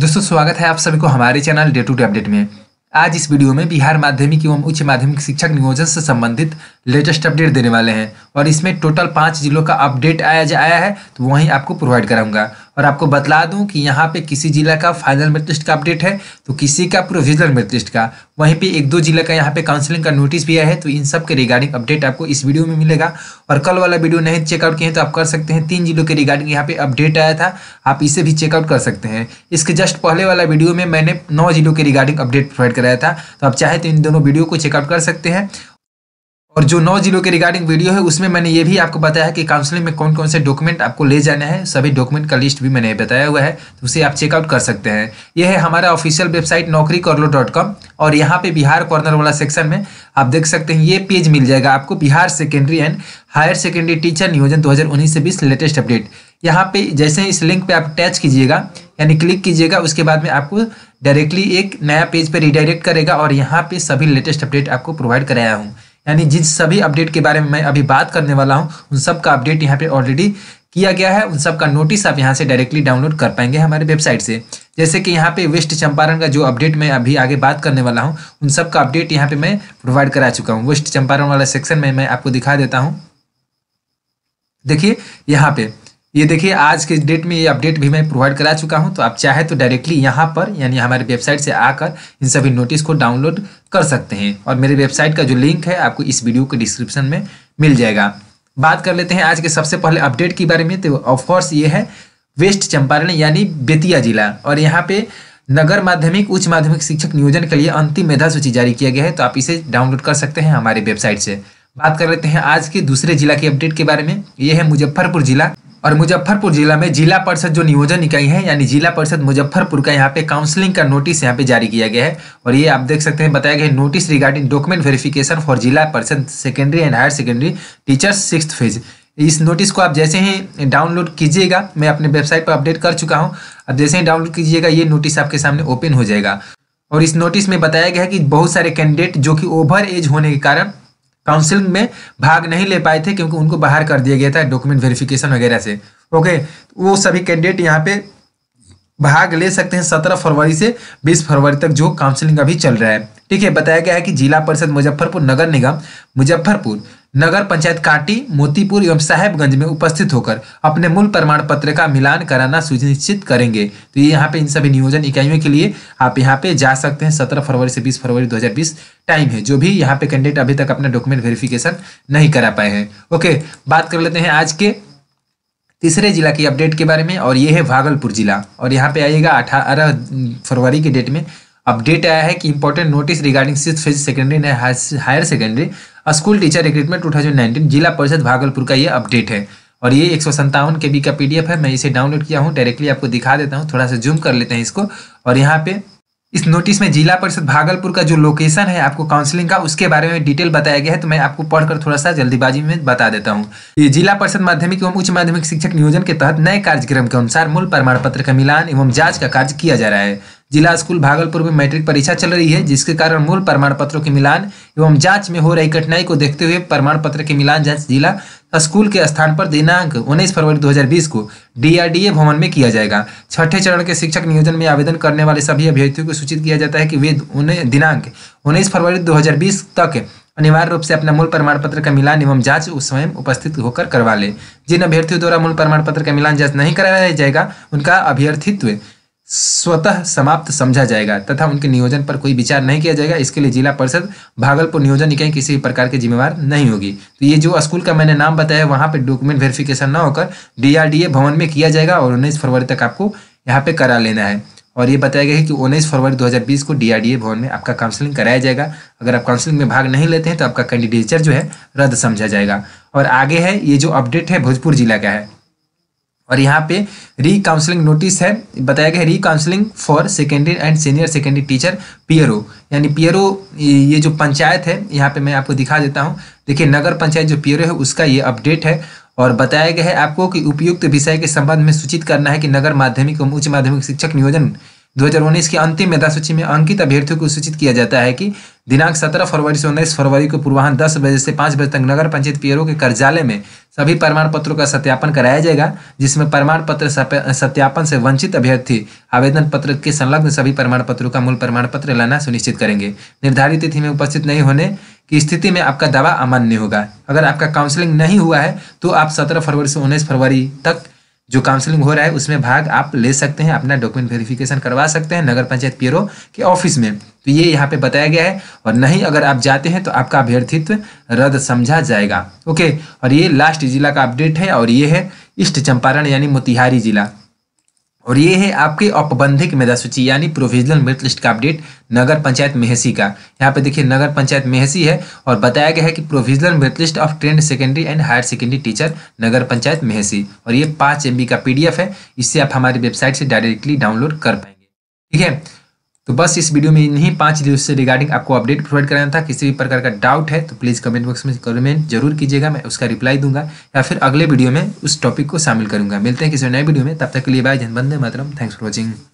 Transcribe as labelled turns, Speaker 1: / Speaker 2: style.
Speaker 1: दोस्तों स्वागत है आप सभी को हमारे channel day to day update में आज इस वीडियो में बिहार माध्यमिक एवं उच्च माध्यमिक शिक्षक नियोजन से संबंधित लेटेस्ट अपडेट देने वाले हैं और इसमें टोटल पाँच जिलों का अपडेट आया आया है तो वहीं आपको प्रोवाइड कराऊंगा और आपको बतला दूं कि यहाँ पे किसी जिला का फाइनल मेरिट लिस्ट का अपडेट है तो किसी का प्रोविजनल मेरिट लिस्ट का वहीं पे एक दो जिला का यहाँ पे काउंसलिंग का नोटिस भी आया है तो इन सब के रिगार्डिंग अपडेट आपको इस वीडियो में मिलेगा और कल वाला वीडियो नहीं चेकआउट किए तो आप कर सकते हैं तीन जिलों के रिगार्डिंग यहाँ पे अपडेट आया था आप इसे भी चेकआउट कर सकते हैं इसके जस्ट पहले वाला वीडियो में मैंने नौ जिलों के रिगार्डिंग अपडेट प्रोवाइड कराया था तो आप चाहे तो इन दोनों वीडियो को चेकआउट कर सकते हैं और जो नौ जिलों के रिगार्डिंग वीडियो है उसमें मैंने ये भी आपको बताया है कि काउंसलिंग में कौन कौन से डॉक्यूमेंट आपको ले जाने हैं सभी डॉक्यूमेंट का लिस्ट भी मैंने बताया हुआ है तो उसे आप चेकआउट कर सकते हैं यह है हमारा ऑफिशियल वेबसाइट नौकरी कॉर्लो डॉट कॉम और यहाँ पे बिहार कॉर्नर वाला सेक्शन में आप देख सकते हैं ये पेज मिल जाएगा आपको Bihar secondary and higher secondary teacher नियोजन दो से बीस लेटेस्ट अपडेट यहाँ पे जैसे इस लिंक पे आप टैच कीजिएगा यानी क्लिक कीजिएगा उसके बाद में आपको डायरेक्टली एक नया पेज पे रिडायरेक्ट करेगा और यहाँ पे सभी लेटेस्ट अपडेट आपको प्रोवाइड कराया हूँ यानी जिन सभी अपडेट के बारे में मैं अभी बात करने वाला हूँ उन सब का अपडेट यहाँ पे ऑलरेडी किया गया है उन सब का नोटिस आप यहाँ से डायरेक्टली डाउनलोड कर पाएंगे हमारे वेबसाइट से जैसे कि यहाँ पे वेस्ट चंपारण का जो अपडेट मैं अभी आगे बात करने वाला हूँ उन सब का अपडेट यहाँ पे मैं प्रोवाइड करा चुका हूँ वेस्ट चंपारण वाला सेक्शन में मैं आपको दिखा देता हूँ देखिए यहाँ पे ये देखिए आज के डेट में ये अपडेट भी मैं प्रोवाइड करा चुका हूँ तो आप चाहे तो डायरेक्टली यहाँ पर यानी हमारे वेबसाइट से आकर इन सभी नोटिस को डाउनलोड कर सकते हैं और मेरे वेबसाइट का जो लिंक है आपको इस वीडियो के डिस्क्रिप्शन में मिल जाएगा बात कर लेते हैं आज के सबसे पहले अपडेट के बारे में तो ऑफकोर्स ये है वेस्ट चंपारण यानी बेतिया जिला और यहाँ पे नगर माध्यमिक उच्च माध्यमिक शिक्षक नियोजन के लिए अंतिम मेधा सूची जारी किया गया है तो आप इसे डाउनलोड कर सकते हैं हमारे वेबसाइट से बात कर लेते हैं आज के दूसरे जिला के अपडेट के बारे में ये है मुजफ्फरपुर जिला और मुजफ्फरपुर जिला में जिला परिषद जो नियोजन इकाई है यानी जिला परिषद मुजफ्फरपुर का यहाँ पे काउंसलिंग का नोटिस यहाँ पे जारी किया गया है और ये आप देख सकते हैं बताया गया notice regarding document verification for जिला परिषद secondary and higher secondary teachers six phase इस नोटिस को आप जैसे ही डाउनलोड कीजिएगा मैं अपने वेबसाइट पर अपडेट कर चुका हूँ अब जैसे ही डाउनलोड कीजिएगा ये नोटिस आपके सामने ओपन हो जाएगा और इस नोटिस में बताया गया है कि बहुत सारे कैंडिडेट जो कि ओवर एज होने के कारण काउंसिलिंग में भाग नहीं ले पाए थे क्योंकि उनको बाहर कर दिया गया था डॉक्यूमेंट वेरिफिकेशन वगैरह से ओके वो सभी कैंडिडेट यहाँ पे भाग ले सकते हैं सत्रह फरवरी से बीस फरवरी तक जो काउंसिलिंग अभी चल रहा है ठीक है बताया गया है कि जिला परिषद मुजफ्फरपुर नगर निगम मुजफ्फरपुर नगर पंचायत काटी मोतीपुर एवं साहेबगंज में उपस्थित होकर अपने मूल प्रमाण पत्र का मिलान कराना सुनिश्चित करेंगे तो ये यहाँ पे इन सभी नियोजन इकाइयों के लिए आप यहाँ पे जा सकते हैं सत्रह फरवरी से बीस फरवरी 2020 टाइम है जो भी यहाँ पे कैंडिडेट अभी तक अपना डॉक्यूमेंट वेरिफिकेशन नहीं करा पाए हैं ओके बात कर लेते हैं आज के तीसरे जिला की अपडेट के बारे में और ये है भागलपुर जिला और यहाँ पे आइएगा अठारह फरवरी के डेट में अपडेट आया है कि important notice regarding six phase secondary higher secondary school teacher recruitment to जिला परिषद भागलपुर का ये अपडेट है और ये एक सौ के बी का पीडीएफ है मैं इसे डाउनलोड किया हूँ डायरेक्टली आपको दिखा देता हूँ थोड़ा सा जूम कर लेते हैं इसको और यहाँ पे इस नोटिस में जिला परिषद भागलपुर का जो लोकेशन है आपको काउंसलिंग का उसके बारे में डिटेल बताया गया है तो मैं आपको पढ़कर थोड़ा सा जल्दीबाजी में बता देता हूँ ये जिला परिषद माध्यमिक एवं उच्च माध्यमिक शिक्षक नियोजन के तहत नए कार्यक्रम के अनुसार मूल प्रमाण पत्र का मिलान एवं जांच का कार्य किया जा रहा है जिला स्कूल भागलपुर में मैट्रिक परीक्षा चल रही है जिसके कारण मूल प्रमाण पत्रों के मिलान एवं जांच में हो रही कठिनाई को देखते हुए प्रमाण पत्र के मिलान जांच जिला स्कूल के स्थान पर दिनांक 19 फरवरी 2020 को डीआरडीए भवन में किया जाएगा छठे चरण के शिक्षक नियोजन में आवेदन करने वाले सभी अभ्यर्थियों को सूचित किया जाता है कि वे उन्हें दिनांक 19 फरवरी 2020 तक अनिवार्य रूप से अपना मूल प्रमाण पत्र का मिलान एवं जांच स्वयं उपस्थित होकर करवा ले जिन अभ्यर्थियों द्वारा मूल प्रमाण पत्र का मिलान जांच नहीं कराया जाएगा उनका अभ्यर्थित्व स्वतः समाप्त समझा जाएगा तथा उनके नियोजन पर कोई विचार नहीं किया जाएगा इसके लिए जिला परिषद भागलपुर नियोजन इकाई किसी भी प्रकार की जिम्मेवार नहीं होगी तो ये जो स्कूल का मैंने नाम बताया वहाँ पे डॉक्यूमेंट वेरिफिकेशन ना होकर डीआरडीए भवन में किया जाएगा और उन्नीस फरवरी तक आपको यहाँ पे करा लेना है और ये बताया गया है कि उन्नीस फरवरी 2020 को डीआरडीए भवन में आपका काउंसलिंग कराया जाएगा अगर आप काउंसलिंग में भाग नहीं लेते हैं तो आपका कैंडिडेचर जो है रद्द समझा जाएगा और आगे है ये जो अपडेट है भोजपुर जिला का है और यहाँ पे री काउंसलिंग नोटिस है बताया गया है re counselling for secondary and senior secondary teacher PRO यानी पीएरओ ये जो पंचायत है यहाँ पे मैं आपको दिखा देता हूँ देखिए नगर पंचायत जो पीएरओ है उसका ये अपडेट है और बताया गया है आपको कि उपयुक्त विषय के संबंध में सूचित करना है कि नगर माध्यमिक एवं उच्च माध्यमिक शिक्षक नियोजन 2019 की अंतिम मेधा सूची में अंकित अभ्यर्थियों को सूचित किया जाता है कि दिनांक 17 फरवरी से उन्नीस फरवरी को पूर्वाहन 10 बजे से 5 बजे तक नगर पंचायत पीएरओ के कार्यालय में सभी प्रमाण पत्रों का सत्यापन कराया जाएगा जिसमें प्रमाण पत्र सत्यापन से वंचित अभ्यर्थी आवेदन पत्र के संलग्न सभी प्रमाण पत्रों का मूल प्रमाण पत्र लाना सुनिश्चित करेंगे निर्धारित तिथि में उपस्थित नहीं होने की स्थिति में आपका दावा अमान्य होगा अगर आपका काउंसिलिंग नहीं हुआ है तो आप सत्रह फरवरी से उन्नीस फरवरी तक जो काउंसलिंग हो रहा है उसमें भाग आप ले सकते हैं अपना डॉक्यूमेंट वेरिफिकेशन करवा सकते हैं नगर पंचायत पीरो के ऑफिस में तो ये यहाँ पे बताया गया है और नहीं अगर आप जाते हैं तो आपका अभ्यर्थित्व रद्द समझा जाएगा ओके और ये लास्ट जिला का अपडेट है और ये है ईस्ट चंपारण यानी मोतिहारी जिला और ये है आपके औपबंधिक मेधा सूची यानी प्रोविजनल मेरिट लिस्ट का अपडेट नगर पंचायत मेहसी का यहाँ पे देखिए नगर पंचायत मेहसी है और बताया गया है कि provisional merit list of trained secondary and higher secondary teacher Nagar Panchayat Mehsi और ये पाँच एम का पी है इससे आप हमारी वेबसाइट से डायरेक्टली डाउनलोड कर पाएंगे ठीक है तो बस इस वीडियो में इन्हीं पांच न्यूज से रिगार्डिंग आपको अपडेट प्रोवाइड कराना था किसी भी प्रकार का डाउट है तो प्लीज़ कमेंट बॉक्स में कमेंट जरूर कीजिएगा मैं उसका रिप्लाई दूंगा या फिर अगले वीडियो में उस टॉपिक को शामिल करूंगा मिलते हैं किसी नए वीडियो में तब तक के लिए बाय जनबंद मतलब थैंक्स फॉर वॉचिंग